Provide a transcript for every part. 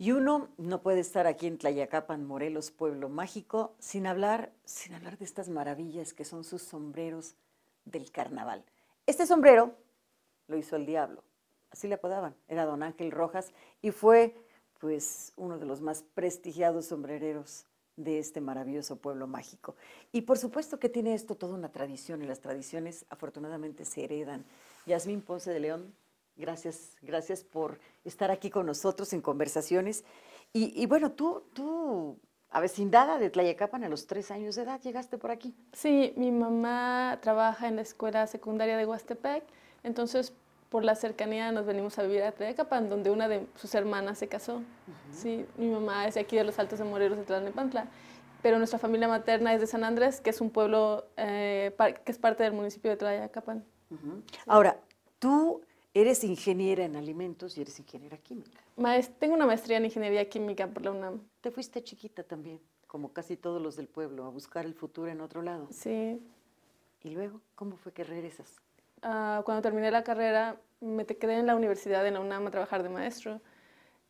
Y uno no puede estar aquí en Tlayacapan, Morelos, pueblo mágico, sin hablar, sin hablar de estas maravillas que son sus sombreros del carnaval. Este sombrero lo hizo el diablo, así le apodaban, era don Ángel Rojas y fue pues uno de los más prestigiados sombrereros de este maravilloso pueblo mágico. Y por supuesto que tiene esto toda una tradición y las tradiciones afortunadamente se heredan. Yasmín Ponce de León, Gracias, gracias por estar aquí con nosotros en conversaciones. Y, bueno, tú, tú, avecindada de Tlayacapan a los tres años de edad, llegaste por aquí. Sí, mi mamá trabaja en la escuela secundaria de Huastepec, entonces por la cercanía nos venimos a vivir a Tlayacapan, donde una de sus hermanas se casó. Sí, mi mamá es de aquí de los Altos de Morelos de Tlalnepantla, pero nuestra familia materna es de San Andrés, que es un pueblo eh, que es parte del municipio de Tlayacapan. Ahora, tú Eres ingeniera en alimentos y eres ingeniera química. tengo una maestría en ingeniería química por la UNAM. Te fuiste chiquita también, como casi todos los del pueblo, a buscar el futuro en otro lado. Sí. ¿Y luego cómo fue que regresas? Ah, cuando terminé la carrera, me quedé en la universidad, de la UNAM, a trabajar de maestro.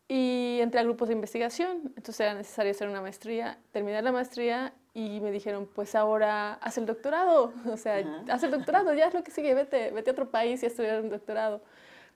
Y entré a grupos de investigación, entonces era necesario hacer una maestría. Terminé la maestría y me dijeron, pues ahora haz el doctorado, o sea, haz el doctorado, ya es lo que sigue, vete, vete a otro país y a estudiar un doctorado.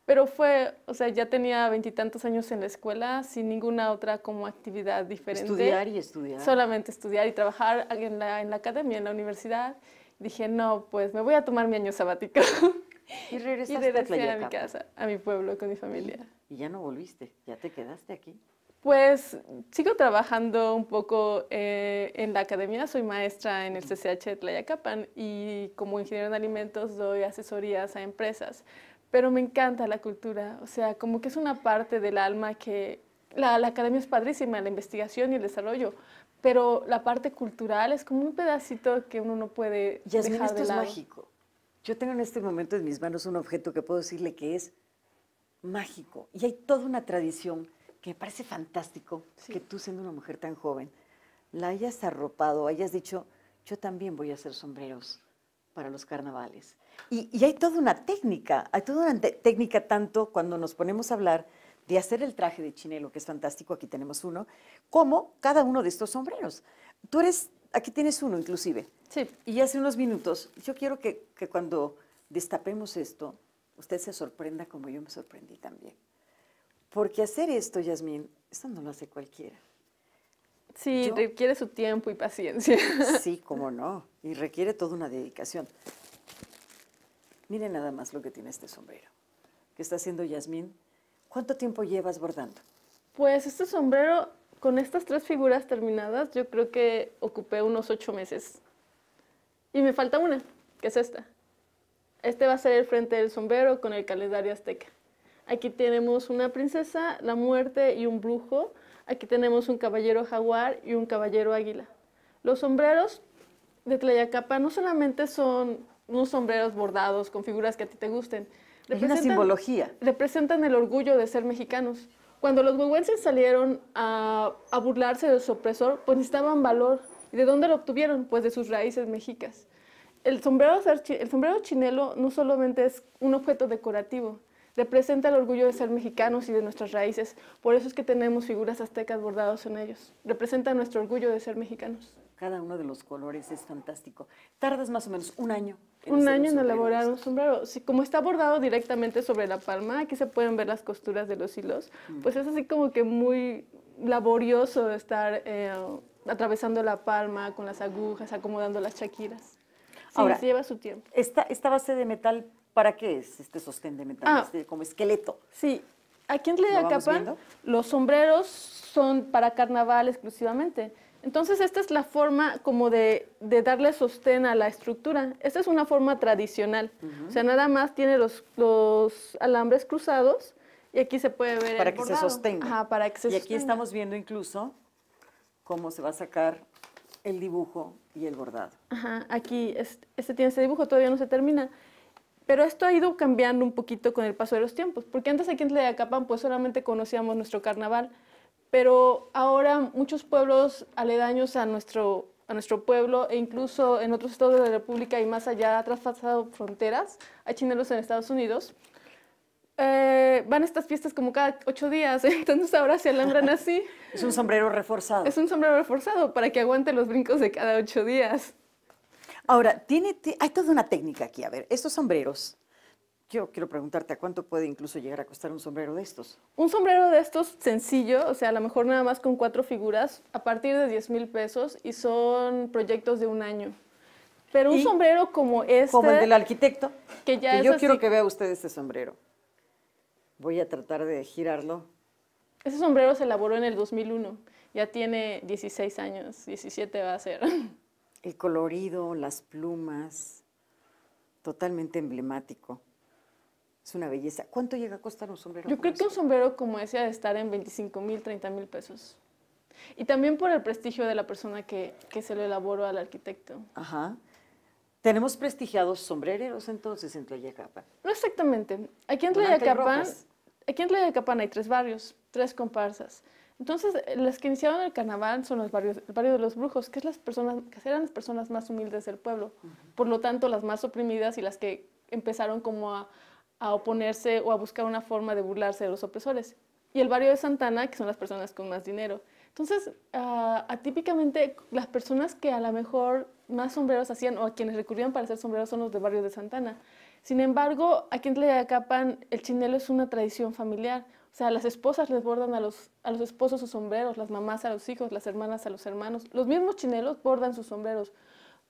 Pero fue, o sea, ya tenía veintitantos años en la escuela sin ninguna otra como actividad diferente. Estudiar y estudiar. Solamente estudiar y trabajar en la, en la academia, en la universidad. Dije, no, pues me voy a tomar mi año sabático. Y regresaste y a, a mi casa, a mi pueblo, con mi familia. Y ya no volviste, ya te quedaste aquí. Pues sigo trabajando un poco eh, en la academia, soy maestra en el CCH de Tlayacapan y como ingeniero en alimentos doy asesorías a empresas, pero me encanta la cultura, o sea, como que es una parte del alma que la, academia es padrísima, la investigación y el desarrollo, pero la parte cultural es como un pedacito que uno no puede... Y dejar esto de es mágico. Yo tengo en este momento en mis manos un objeto que puedo decirle que es mágico y hay toda una tradición que me parece fantástico que tú siendo una mujer tan joven la hayas arropado, hayas dicho, yo también voy a hacer sombreros para los carnavales. Y, y hay toda una técnica, hay toda una técnica tanto cuando nos ponemos a hablar de hacer el traje de chinelo, que es fantástico, aquí tenemos uno, como cada uno de estos sombreros. Tú eres, aquí tienes uno inclusive. Sí. Y hace unos minutos, yo quiero que, que cuando destapemos esto, usted se sorprenda como yo me sorprendí también. Porque hacer esto, Yasmín, esto no lo hace cualquiera. Sí, requiere su tiempo y paciencia. Sí, cómo no. Y requiere toda una dedicación. Mire nada más lo que tiene este sombrero. ¿Qué está haciendo Yasmín? ¿Cuánto tiempo llevas bordando? Pues este sombrero, con estas tres figuras terminadas, yo creo que ocupé unos ocho meses. Y me falta una, que es esta. Este va a ser el frente del sombrero con el calendario azteca. Aquí tenemos una princesa, la muerte y un brujo. Aquí tenemos un caballero jaguar y un caballero águila. Los sombreros de Tlayacapa no solamente son unos sombreros bordados con figuras que a ti te gusten. Representan, es una simbología. Representan el orgullo de ser mexicanos. Cuando los huehuenses salieron a, burlarse de su opresor, pues necesitaban valor. ¿Y de dónde lo obtuvieron? Pues de sus raíces mexicas. el sombrero chinelo no solamente es un objeto decorativo, representa el orgullo de ser mexicanos y de nuestras raíces. Por eso es que tenemos figuras aztecas bordados en ellos. Representa nuestro orgullo de ser mexicanos. Cada uno de los colores es fantástico. Tardas más o menos un año. un año en elaborar un sombrero. como está bordado directamente sobre la palma, aquí se pueden ver las costuras de los hilos, mm. pues es así como que muy laborioso estar eh, atravesando la palma con las agujas, acomodando las chaquiras. Ahora, lleva su tiempo. esta base de metal ¿Para qué es este sostén de metal? Ah. Este, como esqueleto. Sí. Aquí en le ¿Lo los sombreros son para carnaval exclusivamente. Entonces esta es la forma como de, darle sostén a la estructura. Esta es una forma tradicional. O sea, nada más tiene los, alambres cruzados y aquí se puede ver para que se sostenga. Ajá, para que se sostenga. y aquí estamos viendo incluso cómo se va a sacar el dibujo y el bordado. Ajá, aquí este tiene ese dibujo, todavía no se termina. Pero esto ha ido cambiando un poquito con el paso de los tiempos, porque antes aquí en Tlayacapan pues solamente conocíamos nuestro carnaval, pero ahora muchos pueblos aledaños a nuestro, a nuestro pueblo e incluso en otros estados de la República y más allá ha traspasado fronteras, hay chinelos en Estados Unidos, eh, van a estas fiestas como cada ocho días, entonces ahora se alambran así. es un sombrero reforzado. Es un sombrero reforzado para que aguante los brincos de cada ocho días. Ahora, hay toda una técnica aquí. A ver, estos sombreros, yo quiero preguntarte, ¿a cuánto puede incluso llegar a costar un sombrero de estos? Un sombrero de estos sencillo, o sea, a lo mejor nada más con cuatro figuras, a partir de 10 mil pesos y son proyectos de un año. Pero un sombrero como este... Como el del arquitecto. Que ya yo quiero que vea usted este sombrero. Voy a tratar de girarlo. Ese sombrero se elaboró en el 2001. Ya tiene 16 años, 17 va a ser. El colorido, las plumas, totalmente emblemático. Es una belleza. ¿Cuánto llega a costar un sombrero? Yo creo que un este? sombrero como ese ha de estar en 25 mil, 30 mil pesos. Y también por el prestigio de la persona que, se lo elaboró al arquitecto. Ajá. Tenemos prestigiados sombrereros entonces en Tlayacapan. No exactamente. Aquí en Tlayacapan, aquí en Tlayacapan hay tres barrios, tres comparsas. Entonces, eh, las que iniciaron el carnaval son los barrios, el barrio de los brujos, que, es las personas, que eran las personas más humildes del pueblo, por lo tanto las más oprimidas y las que empezaron como a, oponerse o a buscar una forma de burlarse de los opresores. Y el barrio de Santana, que son las personas con más dinero. Entonces, ah, atípicamente las personas que a lo mejor más sombreros hacían o a quienes recurrían para hacer sombreros son los del barrio de Santana. Sin embargo, aquí en Tlayacapan el chinelo es una tradición familiar o sea, las esposas les bordan a los, a los esposos sus sombreros, las mamás a los hijos, las hermanas a los hermanos. Los mismos chinelos bordan sus sombreros.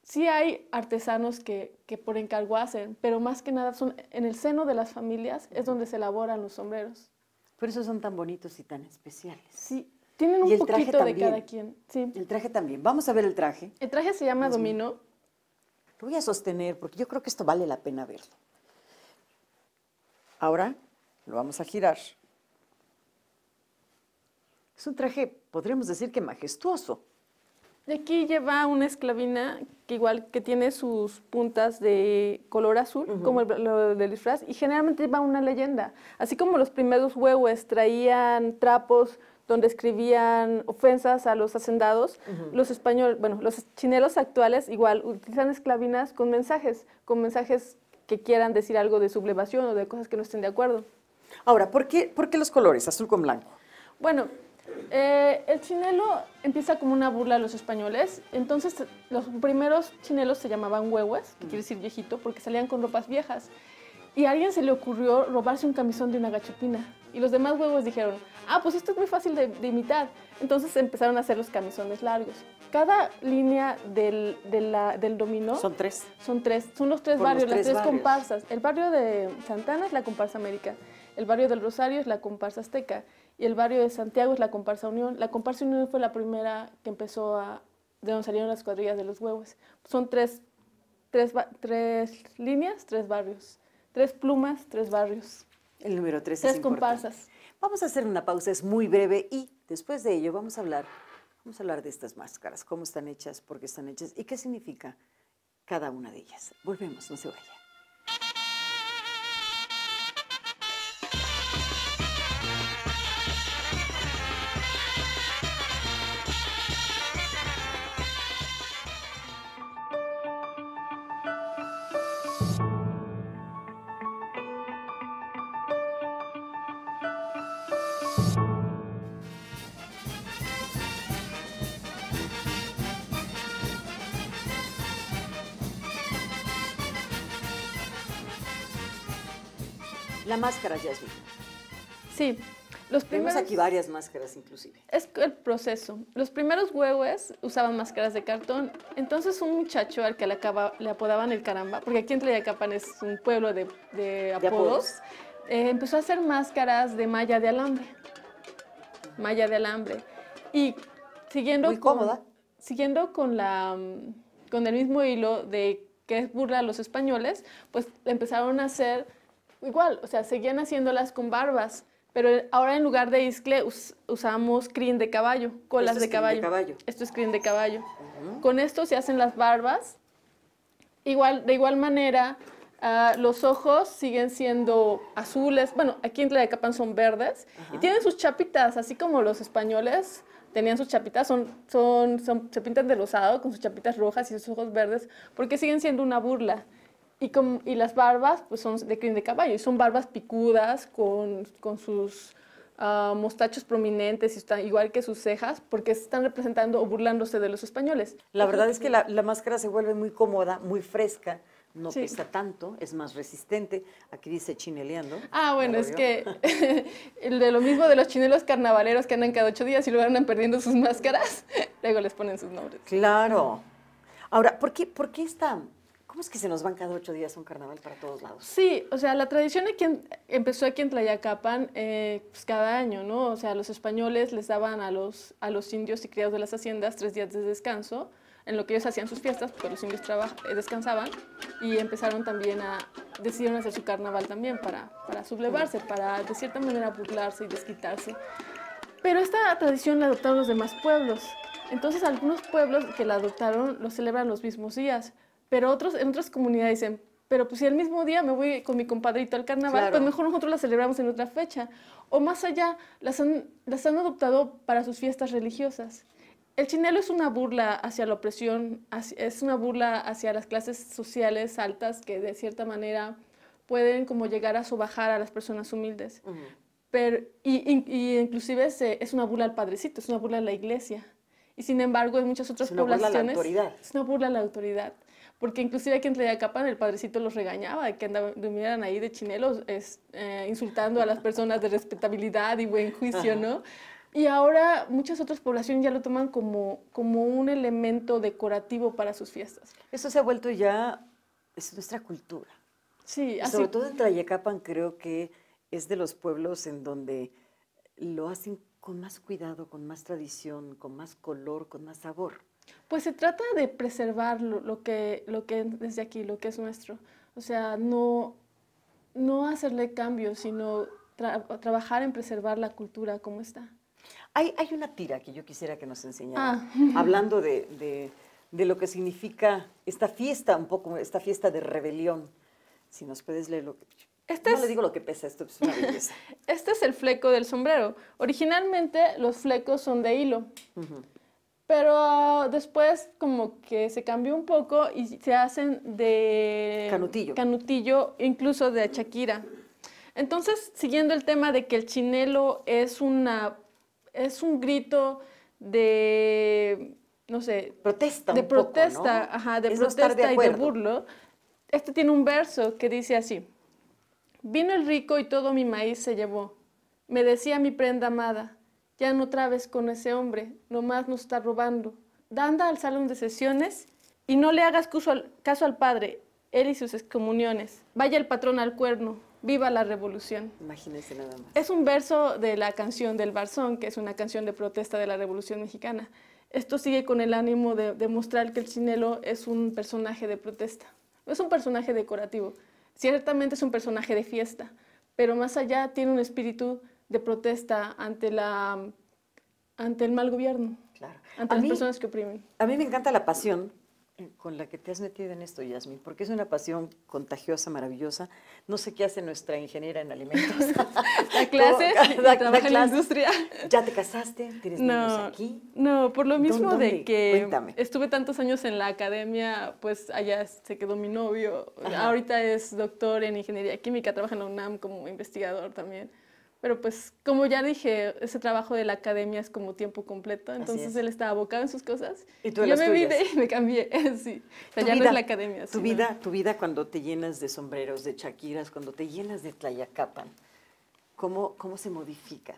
Sí hay artesanos que, que por encargo hacen, pero más que nada son en el seno de las familias es donde se elaboran los sombreros. Por eso son tan bonitos y tan especiales. Sí, tienen un poquito de cada quien. Sí. El traje también. Vamos a ver el traje. El traje se llama domino. Lo voy a sostener porque yo creo que esto vale la pena verlo. Ahora lo vamos a girar. Es un traje, podríamos decir que majestuoso. Y aquí lleva una esclavina que igual que tiene sus puntas de color azul, como el, lo del disfraz, y generalmente lleva una leyenda. Así como los primeros huevos traían trapos donde escribían ofensas a los hacendados, los españoles, bueno, los chineros actuales igual utilizan esclavinas con mensajes, con mensajes que quieran decir algo de sublevación o de cosas que no estén de acuerdo. Ahora, ¿por qué, por qué los colores, azul con blanco? Bueno, eh, el chinelo empieza como una burla a los españoles. Entonces, los primeros chinelos se llamaban huehues, que quiere decir viejito, porque salían con ropas viejas. Y a alguien se le ocurrió robarse un camisón de una gachupina. Y los demás huevos dijeron, ah, pues esto es muy fácil de, imitar. Entonces empezaron a hacer los camisones largos. Cada línea del, del dominó... Son tres. Son tres. Son los tres barrios, las tres comparsas. El barrio de Santana es la comparsa América. El barrio del Rosario es la comparsa Azteca y el barrio de Santiago es la Comparsa Unión. La Comparsa Unión fue la primera que empezó a, de donde salieron las cuadrillas de los huevos. Son tres, tres, tres líneas, tres barrios, tres plumas, tres barrios. El número tres, tres comparsas. Vamos a hacer una pausa, es muy breve y después de ello vamos a hablar, vamos a hablar de estas máscaras, cómo están hechas, por qué están hechas y qué significa cada una de ellas. Volvemos, no se vayan. La máscara, ya Sí. Los primeros, Tenemos aquí varias máscaras inclusive. Es el proceso. Los primeros huehues usaban máscaras de cartón. Entonces un muchacho al que le, apodaban el caramba, porque aquí en Tlayacapan es un pueblo de, apodos, eh, empezó a hacer máscaras de malla de alambre. Malla de alambre. Y siguiendo Muy cómoda. Siguiendo con, la, con el mismo hilo de que burla a los españoles, pues empezaron a hacer igual, o sea, seguían haciéndolas con barbas, pero ahora en lugar de iscle usamos crin de caballo, colas de, caballo. caballo. Esto es crin de caballo. Con esto se hacen las barbas. Igual, de igual manera, ah, los ojos siguen siendo azules. Bueno, aquí en decapan son verdes. Y tienen sus chapitas, así como los españoles tenían sus chapitas. son, se pintan de rosado con sus chapitas rojas y sus ojos verdes, porque siguen siendo una burla. Y, y las barbas pues son de crin de caballo y son barbas picudas con, sus ah, mostachos prominentes, igual que sus cejas, porque están representando o burlándose de los españoles. La verdad es que la, máscara se vuelve muy cómoda, muy fresca no pesa tanto, es más resistente. Aquí dice chineleando. Ah, bueno, es que de lo mismo de los chinelos carnavaleros que andan cada ocho días y luego andan perdiendo sus máscaras, luego les ponen sus nombres. Claro. Ahora, ¿por qué, por qué ¿Cómo es que se nos van cada ocho días un carnaval para todos lados? Sí, o sea, la tradición aquí empezó aquí en Tlayacapan eh, pues, cada año, ¿no? O sea, los españoles les daban a los, a los indios y criados de las haciendas tres días de descanso, en lo que ellos hacían sus fiestas, porque los indios eh, descansaban, y empezaron también a, decidieron hacer su carnaval también para, para sublevarse, para de cierta manera burlarse y desquitarse. Pero esta tradición la adoptaron los demás pueblos. Entonces algunos pueblos que la adoptaron lo celebran los mismos días. Pero otros, en otras comunidades dicen, pero pues si el mismo día me voy con mi compadrito al carnaval, pues mejor nosotros la celebramos en otra fecha. O más allá, las han, han adoptado para sus fiestas religiosas. El chinelo es una burla hacia la opresión, es una burla hacia las clases sociales altas que de cierta manera pueden como llegar a sobajar a las personas humildes. Pero, y, inclusive es, es una burla al padrecito, es una burla a la iglesia. Y sin embargo, en muchas otras poblaciones. Es una burla a la autoridad porque inclusive aquí en Tlayacapan el padrecito los regañaba, que durmieran ahí de chinelos es, eh, insultando a las personas de respetabilidad y buen juicio, ¿no? Y ahora muchas otras poblaciones ya lo toman como, como un elemento decorativo para sus fiestas. Eso se ha vuelto ya, es nuestra cultura. Sí, así. Sobre todo en Tlayacapan creo que es de los pueblos en donde lo hacen con más cuidado, con más tradición, con más color, con más sabor. Pues se trata de preservar lo, que, lo que desde aquí, lo que es nuestro. O sea, no, no hacerle cambios, sino trabajar en preservar la cultura como está. Hay, una tira que yo quisiera que nos enseñara, ah. hablando de, lo que significa esta fiesta, un poco, esta fiesta de rebelión. Si nos puedes leer lo que... Este no le digo lo que pesa, esto es una este es el fleco del sombrero. Originalmente los flecos son de hilo. Pero ah, después como que se cambió un poco y se hacen de... Canutillo. incluso de Shakira. Entonces, siguiendo el tema de que el chinelo es una... es un grito de... no sé... Protesta. De protesta, ajá, de protesta y de burlo. Este tiene un verso que dice así. Vino el rico y todo mi maíz se llevó. Me decía mi prenda amada, ya no trabes con ese hombre, nomás nos está robando. Danda al salón de sesiones y no le hagas caso al, padre, él y sus excomuniones. Vaya el patrón al cuerno, viva la revolución. Imagínese nada más. Es un verso de la canción del Barzón, que es una canción de protesta de la Revolución Mexicana. Esto sigue con el ánimo de demostrar que el chinelo es un personaje de protesta. No es un personaje decorativo. Ciertamente es un personaje de fiesta, pero más allá tiene un espíritu de protesta ante, la, ante el mal gobierno, claro. ante las personas que oprimen. A mí me encanta la pasión con la que te has metido en esto, Yasmin, porque es una pasión contagiosa, maravillosa. No sé qué hace nuestra ingeniera en alimentos. la clase, en industria. ¿Ya te casaste? ¿Tienes niños aquí? No, por lo mismo de que estuve tantos años en la academia, pues allá se quedó mi novio. Ahorita es doctor en ingeniería química, trabaja en la UNAM como investigador también. Pero pues, como ya dije, ese trabajo de la academia es como tiempo completo, entonces él estaba abocado en sus cosas. Y tú yo me vine y me cambié, sí. ya la academia. Tu vida, tu vida cuando te llenas de sombreros, de chaquiras, cuando te llenas de tlayacapan, ¿cómo, cómo se modifica?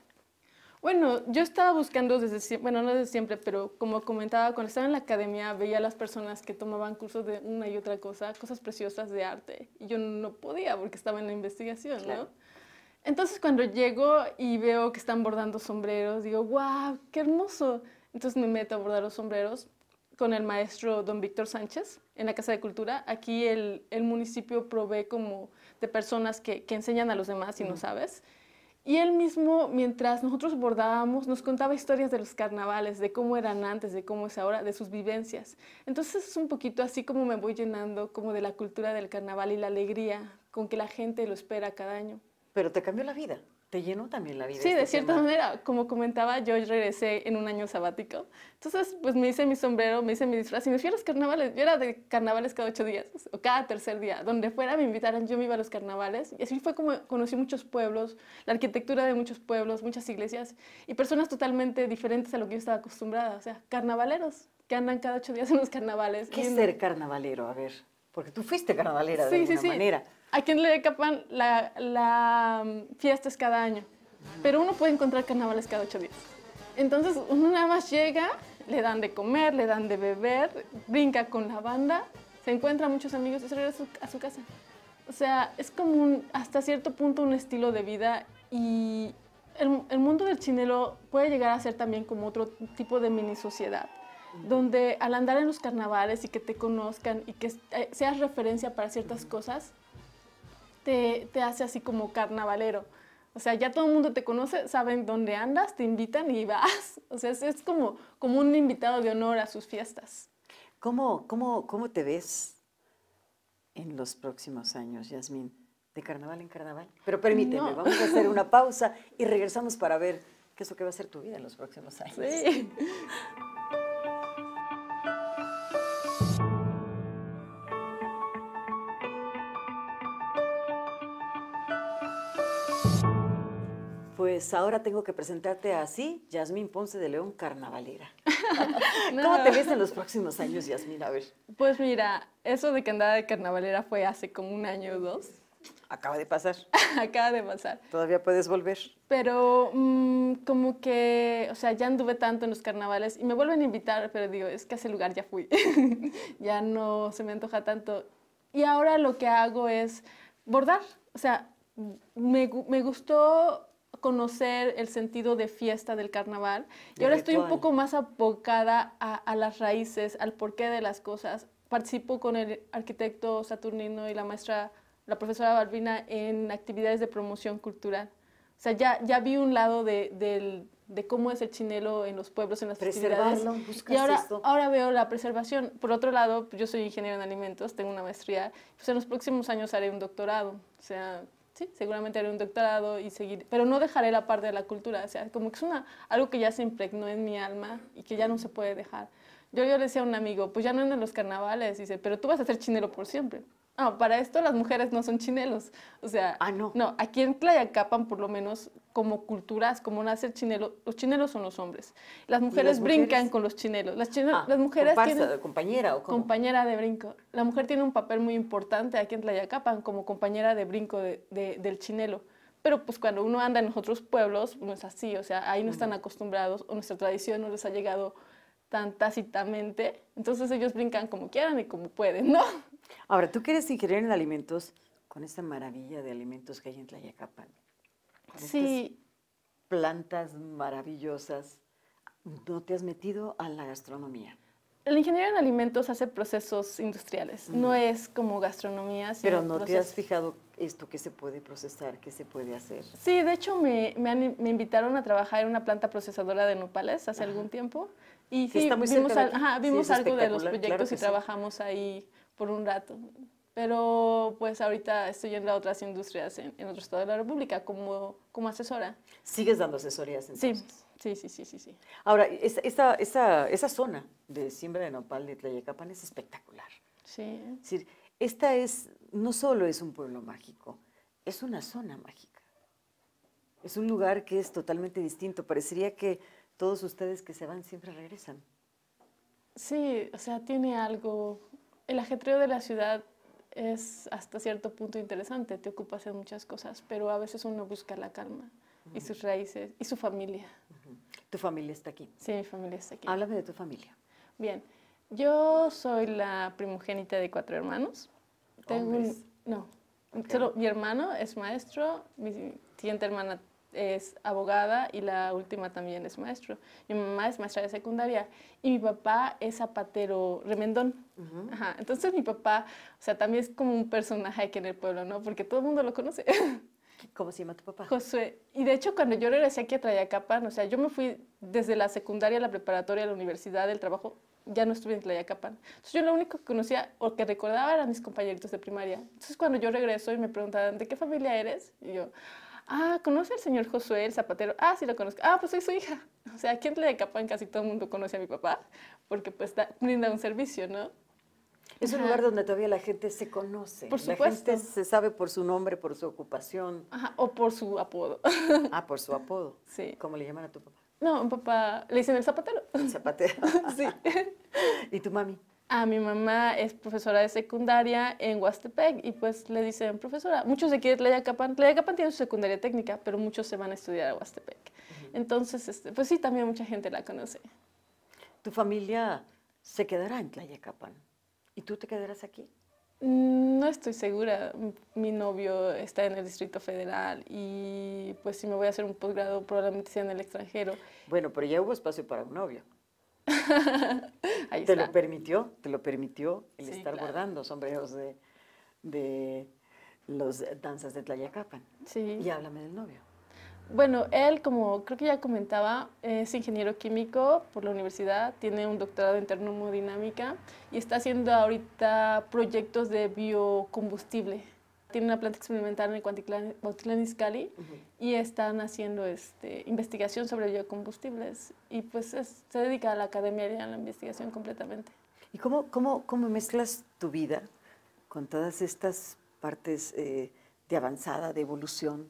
Bueno, yo estaba buscando desde bueno, no desde siempre, pero como comentaba, cuando estaba en la academia veía a las personas que tomaban cursos de una y otra cosa, cosas preciosas de arte, y yo no podía porque estaba en la investigación, ¿no? Entonces cuando llego y veo que están bordando sombreros, digo, wow, qué hermoso. Entonces me meto a bordar los sombreros con el maestro don Víctor Sánchez en la Casa de Cultura. Aquí el, municipio provee como de personas que, enseñan a los demás y no sabes. Y él mismo, mientras nosotros bordábamos, nos contaba historias de los carnavales, de cómo eran antes, de cómo es ahora, de sus vivencias. Entonces es un poquito así como me voy llenando como de la cultura del carnaval y la alegría con que la gente lo espera cada año pero te cambió la vida, te llenó también la vida. Sí, de este cierta manera, como comentaba, yo regresé en un año sabático, entonces pues me hice mi sombrero, me hice mi disfraz y me fui a los carnavales, yo era de carnavales cada ocho días o cada tercer día, donde fuera me invitaran, yo me iba a los carnavales y así fue como conocí muchos pueblos, la arquitectura de muchos pueblos, muchas iglesias y personas totalmente diferentes a lo que yo estaba acostumbrada, o sea, carnavaleros que andan cada ocho días en los carnavales. ¿Qué es ser carnavalero? A ver, porque tú fuiste carnavalera de alguna sí, sí. manera. ¿A en le la, la mm, fiestas cada año, pero uno puede encontrar carnavales cada ocho días. Entonces uno nada más llega, le dan de comer, le dan de beber, brinca con la banda, se encuentra muchos amigos y se regresa a su casa. O sea, es como un, hasta cierto punto un estilo de vida y el, el, mundo del chinelo puede llegar a ser también como otro tipo de mini sociedad, donde al andar en los carnavales y que te conozcan y que eh, seas referencia para ciertas cosas, te, hace así como carnavalero. O sea, ya todo el mundo te conoce, saben dónde andas, te invitan y vas. O sea, es, como, como un invitado de honor a sus fiestas. ¿Cómo, cómo, cómo te ves en los próximos años, Yasmín? De carnaval en carnaval. Pero permíteme, vamos a hacer una pausa y regresamos para ver qué es lo que va a ser tu vida en los próximos años. Sí. Pues ahora tengo que presentarte así, Yasmín Ponce de León, carnavalera. ¿Cómo te ves en los próximos años, Yasmín? A ver. Pues mira, eso de que andaba de carnavalera fue hace como un año o dos. Acaba de pasar. Acaba de pasar. Todavía puedes volver. Pero mm, como que, o sea, ya anduve tanto en los carnavales y me vuelven a invitar, pero digo, es que a ese lugar ya fui. ya no se me antoja tanto. Y ahora lo que hago es bordar. O sea, me, me gustó conocer el sentido de fiesta del carnaval. Y ahora estoy un poco más abocada a, las raíces, al porqué de las cosas. Participo con el arquitecto Saturnino y la maestra, la profesora Barbina en actividades de promoción cultural. O sea, ya, ya vi un lado de, de cómo es el chinelo en los pueblos, en las ciudades. Y ahora, ahora veo la preservación. Por otro lado, yo soy ingeniero en alimentos, tengo una maestría. Pues en los próximos años haré un doctorado. O sea, sí, seguramente haré un doctorado y seguir, pero no dejaré la parte de la cultura, o sea, como que es una, algo que ya se impregnó en mi alma y que ya no se puede dejar. Yo, yo le decía a un amigo, pues ya no en los carnavales, dice, pero tú vas a ser chinero por siempre. Ah, para esto las mujeres no son chinelos. O sea, ah, no. no, aquí en Tlayacapan, por lo menos, como culturas, como nace el chinelo, los chinelos son los hombres. Las mujeres brincan con los chinelos. Las, mujeres, ah, las mujeres tienen, compañera o Compañera de brinco. La mujer tiene un papel muy importante aquí en Tlayacapan como compañera de brinco del chinelo. Pero pues cuando uno anda en otros pueblos, no es así. O sea, ahí no están acostumbrados o nuestra tradición no les ha llegado tan tácitamente. Entonces ellos brincan como quieran y como pueden, ¿no? Ahora, tú quieres ingeniería en alimentos, con esa maravilla de alimentos que hay en Tlayacapan, sí. plantas maravillosas, ¿no te has metido a la gastronomía? El ingeniero en alimentos hace procesos industriales, no es como gastronomía. Pero no te has fijado esto que se puede procesar, que se puede hacer. Sí, de hecho me, invitaron a trabajar en una planta procesadora de nopales hace algún tiempo y sí, vimos, vimos algo de los proyectos y trabajamos ahí por un rato. Pero pues ahorita estoy en la otras industrias en, en, otro estado de la República como, como asesora. ¿Sigues dando asesorías entonces? Sí, sí, sí, sí, sí. Ahora, esa, esa, zona de siembra de nopal de Tlayacapan es espectacular. Sí. Es decir, esta es, no solo es un pueblo mágico, es una zona mágica. Es un lugar que es totalmente distinto. Parecería que todos ustedes que se van siempre regresan. Sí, o sea, tiene algo el ajetreo de la ciudad es hasta cierto punto interesante, te ocupas de muchas cosas, pero a veces uno busca la calma y sus raíces y su familia. ¿Tu familia está aquí? Sí, mi familia está aquí. Háblame de tu familia. Bien, yo soy la primogénita de cuatro hermanos. Tengo no, solo mi hermano es maestro, mi siguiente hermana es abogada y la última también es maestro. Mi mamá es maestra de secundaria y mi papá es zapatero remendón. Entonces mi papá, o sea, también es como un personaje aquí en el pueblo, ¿no? Porque todo el mundo lo conoce. ¿Cómo se llama tu papá? Josué. Y de hecho, cuando yo regresé aquí a Tlayacapan, o sea, yo me fui desde la secundaria, la preparatoria, la universidad, el trabajo, ya no estuve en Tlayacapan. Entonces yo lo único que conocía o que recordaba eran mis compañeritos de primaria. Entonces cuando yo regreso y me preguntaban, ¿de qué familia eres? Y yo, ah, ¿conoce al señor Josué el zapatero? Ah, sí lo conozco. Ah, pues soy su hija. O sea, aquí en casi todo el mundo conoce a mi papá, porque pues da, brinda un servicio, ¿no? Es un lugar donde todavía la gente se conoce. Por supuesto. La gente se sabe por su nombre, por su ocupación. Ajá, o por su apodo. Ah, por su apodo. Sí. ¿Cómo le llaman a tu papá? No, a papá le dicen el zapatero. zapatero. sí. ¿Y tu mami? a mi mamá es profesora de secundaria en Huastepec y pues le dicen, profesora, muchos de aquí de Tlayacapan, Tlayacapan tiene su secundaria técnica, pero muchos se van a estudiar a Huastepec. Entonces, este, pues sí, también mucha gente la conoce. ¿Tu familia se quedará en Tlayacapan? ¿Y tú te quedarás aquí? Mm, no estoy segura. Mi novio está en el Distrito Federal y pues si me voy a hacer un posgrado probablemente sea en el extranjero. Bueno, pero ya hubo espacio para un novio. te lo permitió, te lo permitió el estar guardando sombreros de, de los danzas de Tlayacapan. Sí. Y háblame del novio. Bueno, él, como creo que ya comentaba, es ingeniero químico por la universidad, tiene un doctorado en termodinámica y está haciendo ahorita proyectos de biocombustible tiene una planta experimental en el Izcalli Cali y están haciendo este, investigación sobre biocombustibles y pues se dedica a la academia y a la investigación completamente. ¿Y cómo, cómo, cómo mezclas tu vida con todas estas partes eh, de avanzada, de evolución,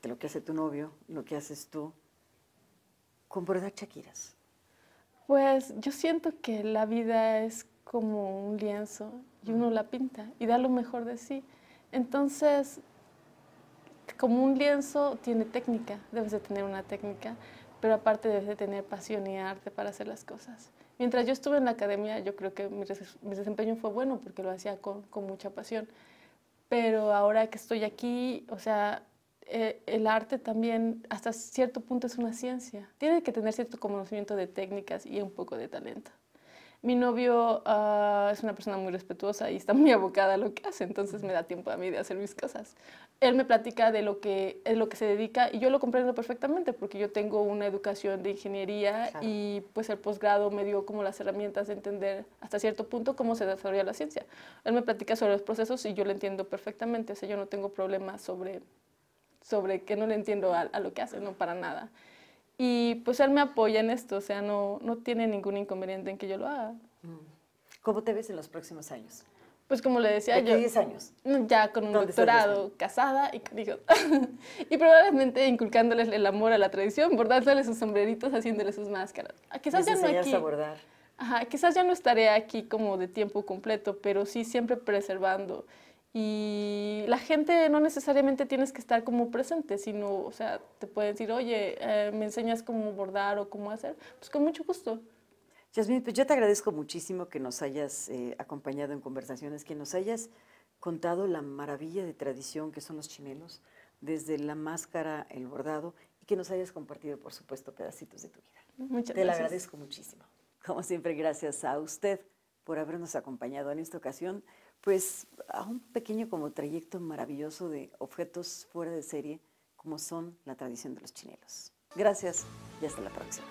de lo que hace tu novio, lo que haces tú, con bordar chaquiras? Pues yo siento que la vida es como un lienzo y uno la pinta y da lo mejor de sí. Entonces, como un lienzo tiene técnica, debes de tener una técnica, pero aparte debes de tener pasión y arte para hacer las cosas. Mientras yo estuve en la academia, yo creo que mi, desempeño fue bueno porque lo hacía con, mucha pasión. Pero ahora que estoy aquí, o sea, eh, el arte también hasta cierto punto es una ciencia. Tiene que tener cierto conocimiento de técnicas y un poco de talento. Mi novio ah, es una persona muy respetuosa y está muy abocada a lo que hace, entonces me da tiempo a mí de hacer mis cosas. Él me platica de lo que, es lo que se dedica y yo lo comprendo perfectamente porque yo tengo una educación de ingeniería y pues el posgrado me dio como las herramientas de entender hasta cierto punto cómo se desarrolla la ciencia. Él me platica sobre los procesos y yo lo entiendo perfectamente, o sea, yo no tengo problemas sobre, sobre que no le entiendo a lo que hace, no para nada. Y pues él me apoya en esto, o sea, no, no tiene ningún inconveniente en que yo lo haga. Mm. ¿Cómo te ves en los próximos años? Pues como le decía ¿De yo. 10 años? Mm, ya con un doctorado, casada y con hijos. y probablemente inculcándoles el amor a la tradición, bordándoles sus sombreritos, haciéndoles sus máscaras. Ah, quizás ya no aquí. Ajá, quizás ya no estaré aquí como de tiempo completo, pero sí siempre preservando y la gente no necesariamente tienes que estar como presente, sino, o sea, te pueden decir, oye, eh, me enseñas cómo bordar o cómo hacer, pues con mucho gusto. Yasmin, pues yo te agradezco muchísimo que nos hayas eh, acompañado en conversaciones, que nos hayas contado la maravilla de tradición que son los chinelos, desde la máscara, el bordado, y que nos hayas compartido, por supuesto, pedacitos de tu vida. Muchas gracias. Te lo agradezco muchísimo. Como siempre, gracias a usted por habernos acompañado en esta ocasión pues a un pequeño como trayecto maravilloso de objetos fuera de serie como son la tradición de los chinelos. Gracias y hasta la próxima.